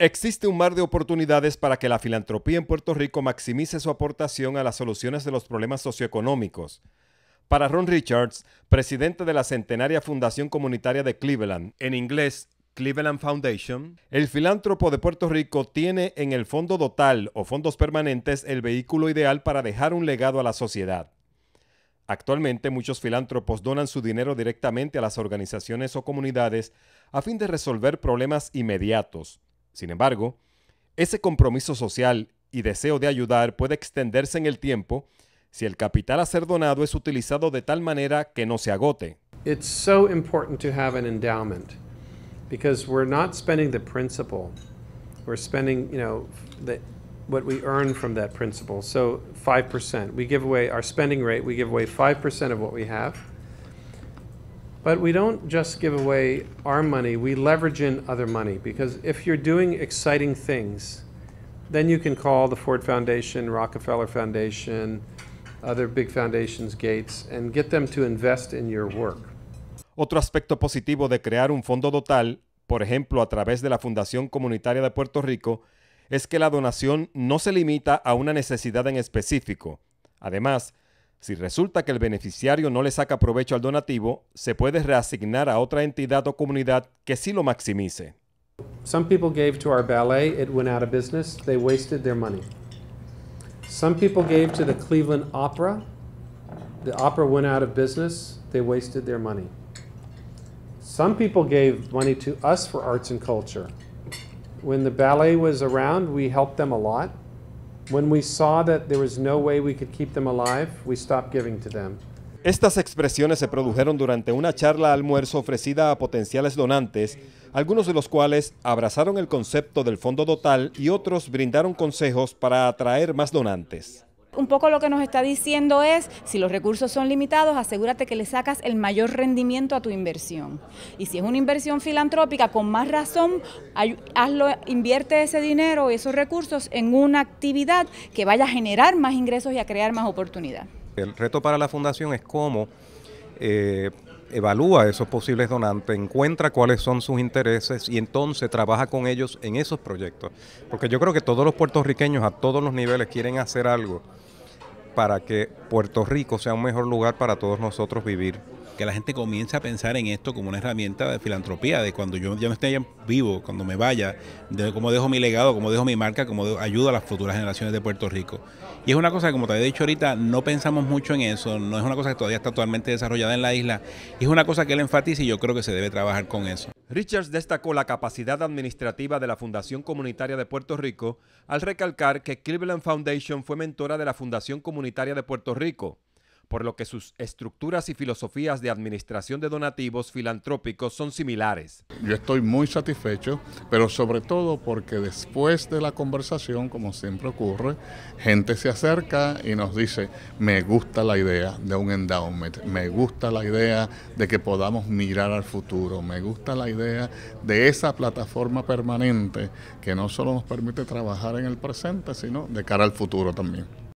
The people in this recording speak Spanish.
Existe un mar de oportunidades para que la filantropía en Puerto Rico maximice su aportación a las soluciones de los problemas socioeconómicos. Para Ron Richards, presidente de la centenaria Fundación Comunitaria de Cleveland, en inglés Cleveland Foundation, el filántropo de Puerto Rico tiene en el fondo total o fondos permanentes el vehículo ideal para dejar un legado a la sociedad. Actualmente muchos filántropos donan su dinero directamente a las organizaciones o comunidades a fin de resolver problemas inmediatos, sin embargo, ese compromiso social y deseo de ayudar puede extenderse en el tiempo si el capital a ser donado es utilizado de tal manera que no se agote. It's so important to have an endowment because we're not spending the principal. We're spending, you know, the, what we earn from that principal. So 5%. We give away our spending rate, we give away 5% of what we have. But we don't just give away our money, we leverage in other money because if you're doing exciting things, then you can call the Ford Foundation, Rockefeller Foundation, other big foundations, Gates, and get them to invest in your work. Otro aspecto positivo de crear un fondo total, por ejemplo a través de la Fundación Comunitaria de Puerto Rico, es que la donación no se limita a una necesidad en específico. Además, si resulta que el beneficiario no le saca provecho al donativo, se puede reasignar a otra entidad o comunidad que sí lo maximice. Some people gave to our ballet, it went out of business, they wasted their money. Some people gave to the Cleveland Opera, the opera went out of business, they wasted their money. Some people gave money to us for arts and culture. When the ballet was around, we helped them a lot. When we saw that there was no way we could keep them alive, we stopped giving to them. Estas expresiones se produjeron durante una charla almuerzo ofrecida a potenciales donantes, algunos de los cuales abrazaron el concepto del fondo total y otros brindaron consejos para atraer más donantes. Un poco lo que nos está diciendo es, si los recursos son limitados, asegúrate que le sacas el mayor rendimiento a tu inversión. Y si es una inversión filantrópica, con más razón, hazlo, invierte ese dinero esos recursos en una actividad que vaya a generar más ingresos y a crear más oportunidad. El reto para la fundación es cómo eh, evalúa esos posibles donantes, encuentra cuáles son sus intereses y entonces trabaja con ellos en esos proyectos. Porque yo creo que todos los puertorriqueños a todos los niveles quieren hacer algo para que Puerto Rico sea un mejor lugar para todos nosotros vivir que la gente comience a pensar en esto como una herramienta de filantropía, de cuando yo ya no esté vivo, cuando me vaya, de cómo dejo mi legado, cómo dejo mi marca, cómo ayuda ayudo a las futuras generaciones de Puerto Rico. Y es una cosa que, como te he dicho ahorita, no pensamos mucho en eso, no es una cosa que todavía está totalmente desarrollada en la isla, es una cosa que él enfatiza y yo creo que se debe trabajar con eso. Richards destacó la capacidad administrativa de la Fundación Comunitaria de Puerto Rico al recalcar que Cleveland Foundation fue mentora de la Fundación Comunitaria de Puerto Rico, por lo que sus estructuras y filosofías de administración de donativos filantrópicos son similares. Yo estoy muy satisfecho, pero sobre todo porque después de la conversación, como siempre ocurre, gente se acerca y nos dice, me gusta la idea de un endowment, me gusta la idea de que podamos mirar al futuro, me gusta la idea de esa plataforma permanente que no solo nos permite trabajar en el presente, sino de cara al futuro también.